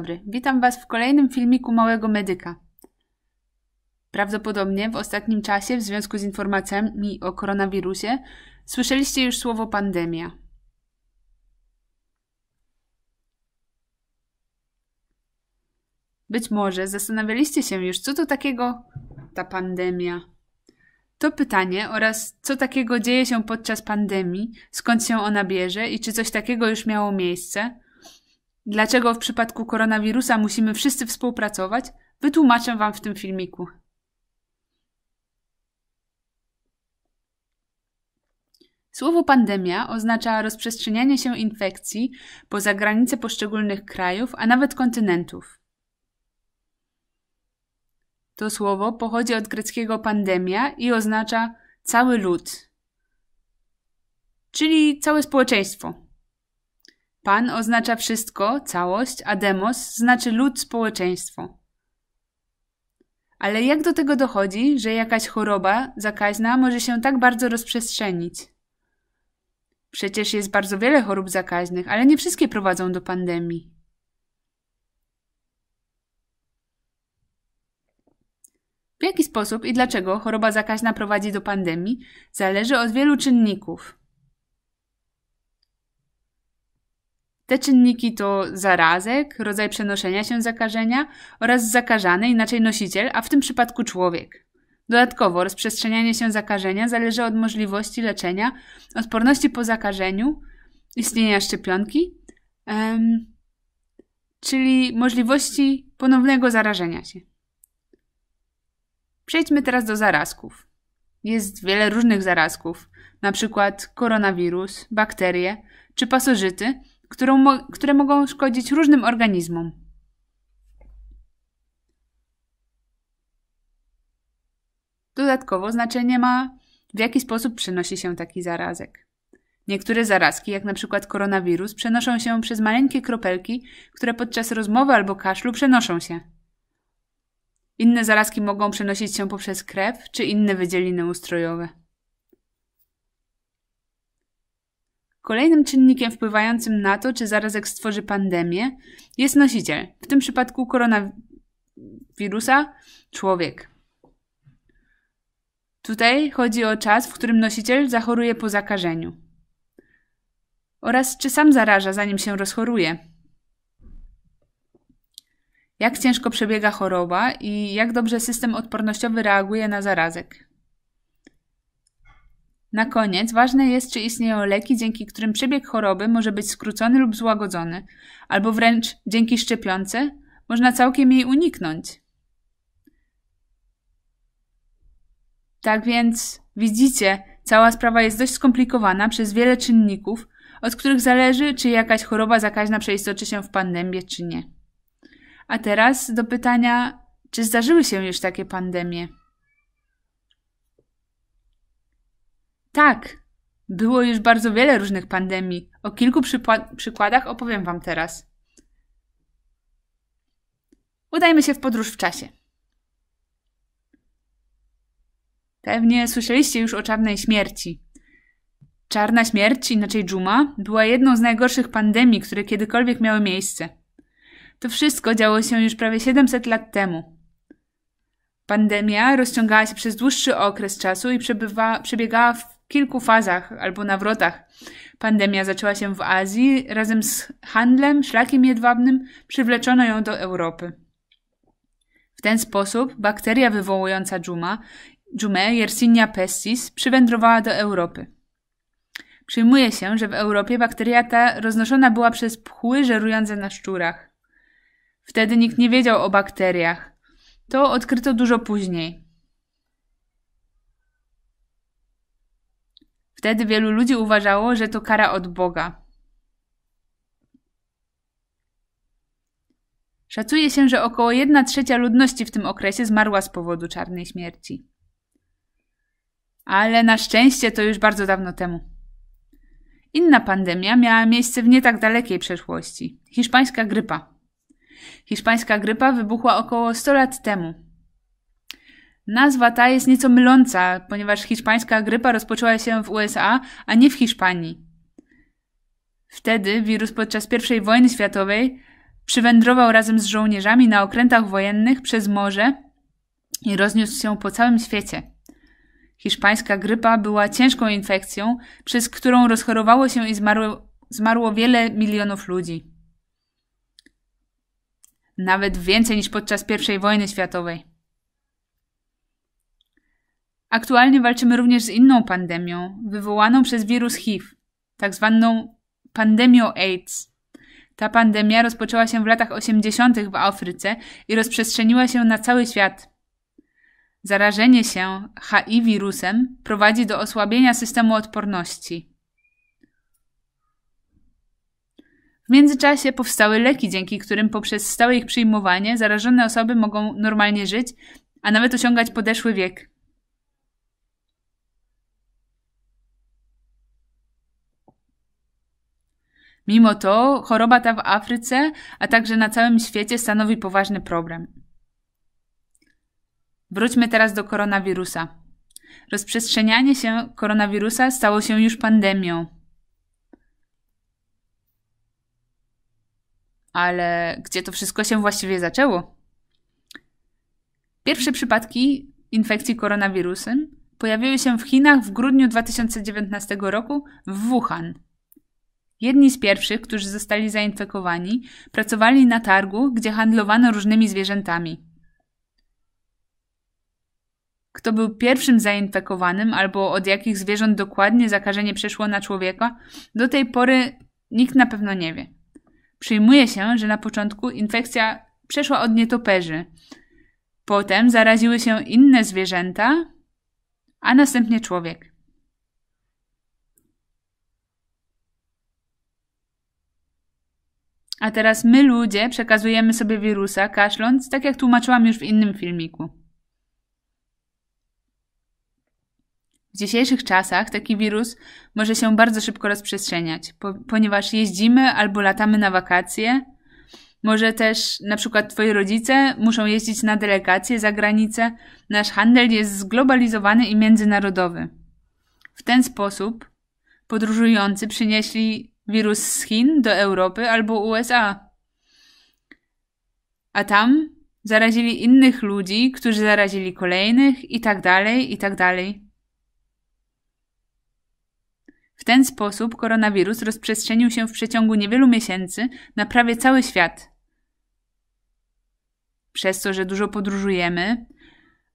dobry, witam Was w kolejnym filmiku Małego Medyka. Prawdopodobnie w ostatnim czasie, w związku z informacjami o koronawirusie, słyszeliście już słowo pandemia. Być może zastanawialiście się już, co to takiego ta pandemia. To pytanie oraz co takiego dzieje się podczas pandemii, skąd się ona bierze i czy coś takiego już miało miejsce – Dlaczego w przypadku koronawirusa musimy wszyscy współpracować, wytłumaczę Wam w tym filmiku. Słowo pandemia oznacza rozprzestrzenianie się infekcji poza granice poszczególnych krajów, a nawet kontynentów. To słowo pochodzi od greckiego pandemia i oznacza cały lud, czyli całe społeczeństwo. Pan oznacza wszystko, całość, a demos znaczy lud, społeczeństwo. Ale jak do tego dochodzi, że jakaś choroba zakaźna może się tak bardzo rozprzestrzenić? Przecież jest bardzo wiele chorób zakaźnych, ale nie wszystkie prowadzą do pandemii. W jaki sposób i dlaczego choroba zakaźna prowadzi do pandemii, zależy od wielu czynników. Te czynniki to zarazek, rodzaj przenoszenia się zakażenia oraz zakażany, inaczej nosiciel, a w tym przypadku człowiek. Dodatkowo rozprzestrzenianie się zakażenia zależy od możliwości leczenia, odporności po zakażeniu, istnienia szczepionki, em, czyli możliwości ponownego zarażenia się. Przejdźmy teraz do zarazków. Jest wiele różnych zarazków, na przykład koronawirus, bakterie czy pasożyty, którą, które mogą szkodzić różnym organizmom. Dodatkowo znaczenie ma, w jaki sposób przenosi się taki zarazek. Niektóre zarazki, jak na przykład koronawirus, przenoszą się przez maleńkie kropelki, które podczas rozmowy albo kaszlu przenoszą się. Inne zarazki mogą przenosić się poprzez krew czy inne wydzieliny ustrojowe. Kolejnym czynnikiem wpływającym na to, czy zarazek stworzy pandemię, jest nosiciel, w tym przypadku koronawirusa człowiek. Tutaj chodzi o czas, w którym nosiciel zachoruje po zakażeniu. Oraz czy sam zaraża, zanim się rozchoruje. Jak ciężko przebiega choroba i jak dobrze system odpornościowy reaguje na zarazek. Na koniec ważne jest, czy istnieją leki, dzięki którym przebieg choroby może być skrócony lub złagodzony, albo wręcz dzięki szczepionce można całkiem jej uniknąć. Tak więc widzicie, cała sprawa jest dość skomplikowana przez wiele czynników, od których zależy, czy jakaś choroba zakaźna przeistoczy się w pandemię, czy nie. A teraz do pytania, czy zdarzyły się już takie pandemie? Tak, było już bardzo wiele różnych pandemii. O kilku przykładach opowiem Wam teraz. Udajmy się w podróż w czasie. Pewnie słyszeliście już o czarnej śmierci. Czarna śmierć, inaczej dżuma, była jedną z najgorszych pandemii, które kiedykolwiek miały miejsce. To wszystko działo się już prawie 700 lat temu. Pandemia rozciągała się przez dłuższy okres czasu i przebywa, przebiegała w kilku fazach albo nawrotach. Pandemia zaczęła się w Azji, razem z handlem, szlakiem jedwabnym przywleczono ją do Europy. W ten sposób bakteria wywołująca dżuma, dżumę Yersinia pestis, przywędrowała do Europy. Przyjmuje się, że w Europie bakteria ta roznoszona była przez pchły żerujące na szczurach. Wtedy nikt nie wiedział o bakteriach. To odkryto dużo później. wtedy wielu ludzi uważało, że to kara od Boga. Szacuje się, że około 1 trzecia ludności w tym okresie zmarła z powodu czarnej śmierci. Ale na szczęście to już bardzo dawno temu. Inna pandemia miała miejsce w nie tak dalekiej przeszłości hiszpańska grypa. Hiszpańska grypa wybuchła około 100 lat temu, Nazwa ta jest nieco myląca, ponieważ hiszpańska grypa rozpoczęła się w USA, a nie w Hiszpanii. Wtedy wirus podczas I wojny światowej przywędrował razem z żołnierzami na okrętach wojennych przez morze i rozniósł się po całym świecie. Hiszpańska grypa była ciężką infekcją, przez którą rozchorowało się i zmarło, zmarło wiele milionów ludzi. Nawet więcej niż podczas I wojny światowej. Aktualnie walczymy również z inną pandemią, wywołaną przez wirus HIV, tak zwaną pandemią AIDS. Ta pandemia rozpoczęła się w latach 80. w Afryce i rozprzestrzeniła się na cały świat. Zarażenie się HIV wirusem prowadzi do osłabienia systemu odporności. W międzyczasie powstały leki, dzięki którym poprzez stałe ich przyjmowanie zarażone osoby mogą normalnie żyć, a nawet osiągać podeszły wiek. Mimo to choroba ta w Afryce, a także na całym świecie stanowi poważny problem. Wróćmy teraz do koronawirusa. Rozprzestrzenianie się koronawirusa stało się już pandemią. Ale gdzie to wszystko się właściwie zaczęło? Pierwsze przypadki infekcji koronawirusem pojawiły się w Chinach w grudniu 2019 roku w Wuhan. Jedni z pierwszych, którzy zostali zainfekowani, pracowali na targu, gdzie handlowano różnymi zwierzętami. Kto był pierwszym zainfekowanym albo od jakich zwierząt dokładnie zakażenie przeszło na człowieka, do tej pory nikt na pewno nie wie. Przyjmuje się, że na początku infekcja przeszła od nietoperzy. Potem zaraziły się inne zwierzęta, a następnie człowiek. A teraz my ludzie przekazujemy sobie wirusa, kaszląc, tak jak tłumaczyłam już w innym filmiku. W dzisiejszych czasach taki wirus może się bardzo szybko rozprzestrzeniać, po, ponieważ jeździmy albo latamy na wakacje. Może też na przykład twoi rodzice muszą jeździć na delegacje za granicę. Nasz handel jest zglobalizowany i międzynarodowy. W ten sposób podróżujący przynieśli wirus z Chin do Europy albo USA. A tam zarazili innych ludzi, którzy zarazili kolejnych i tak dalej, i tak dalej. W ten sposób koronawirus rozprzestrzenił się w przeciągu niewielu miesięcy na prawie cały świat. Przez to, że dużo podróżujemy,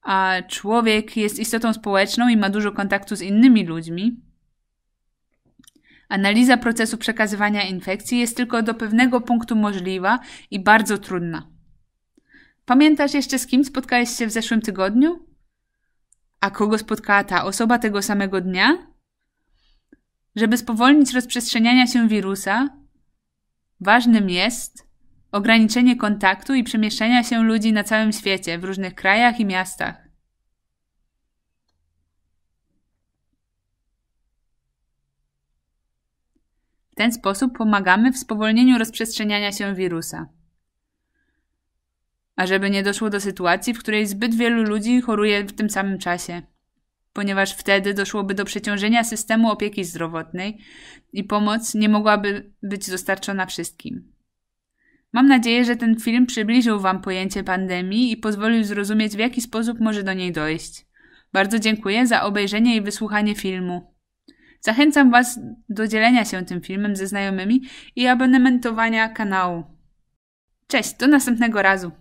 a człowiek jest istotą społeczną i ma dużo kontaktu z innymi ludźmi, Analiza procesu przekazywania infekcji jest tylko do pewnego punktu możliwa i bardzo trudna. Pamiętasz jeszcze z kim spotkałeś się w zeszłym tygodniu? A kogo spotkała ta osoba tego samego dnia? Żeby spowolnić rozprzestrzeniania się wirusa, ważnym jest ograniczenie kontaktu i przemieszczania się ludzi na całym świecie, w różnych krajach i miastach. ten sposób pomagamy w spowolnieniu rozprzestrzeniania się wirusa. A żeby nie doszło do sytuacji, w której zbyt wielu ludzi choruje w tym samym czasie, ponieważ wtedy doszłoby do przeciążenia systemu opieki zdrowotnej i pomoc nie mogłaby być dostarczona wszystkim. Mam nadzieję, że ten film przybliżył Wam pojęcie pandemii i pozwolił zrozumieć, w jaki sposób może do niej dojść. Bardzo dziękuję za obejrzenie i wysłuchanie filmu. Zachęcam Was do dzielenia się tym filmem ze znajomymi i abonamentowania kanału. Cześć, do następnego razu!